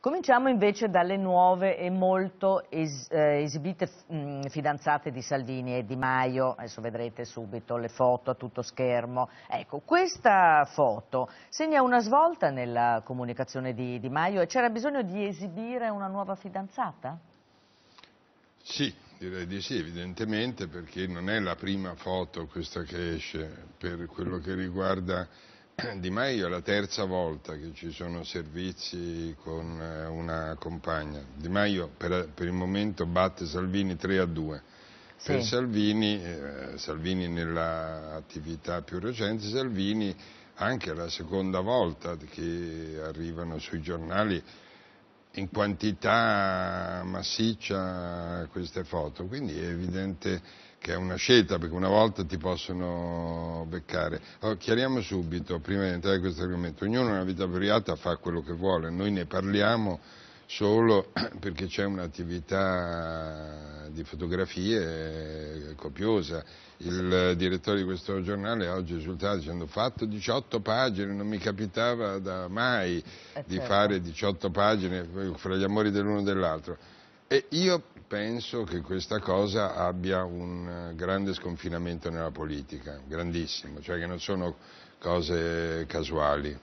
Cominciamo invece dalle nuove e molto es eh, esibite mh, mm, fidanzate di Salvini e Di Maio, adesso vedrete subito le foto a tutto schermo. Ecco, questa foto segna una svolta nella comunicazione di Di Maio e c'era bisogno di esibire una nuova fidanzata? Sì, direi di sì, evidentemente, perché non è la prima foto questa che esce per quello che riguarda Di Maio è la terza volta che ci sono servizi con eh, una compagna. Di Maio per, per il momento batte Salvini 3 a 2. Sì. Per Salvini, eh, Salvini nell'attività più recente, Salvini anche la seconda volta che arrivano sui giornali in quantità massiccia queste foto, quindi è evidente che è una scelta perché una volta ti possono beccare. Allora, chiariamo subito, prima di entrare in questo argomento, ognuno nella vita privata fa quello che vuole, noi ne parliamo solo perché c'è un'attività di fotografie copiosa. Il direttore di questo giornale oggi risultava dicendo ho fatto 18 pagine, non mi capitava da mai eh di certo. fare 18 pagine fra gli amori dell'uno e dell'altro. E io penso che questa cosa abbia un eh, grande sconfinamento nella politica, grandissimo, cioè che non sono cose casuali.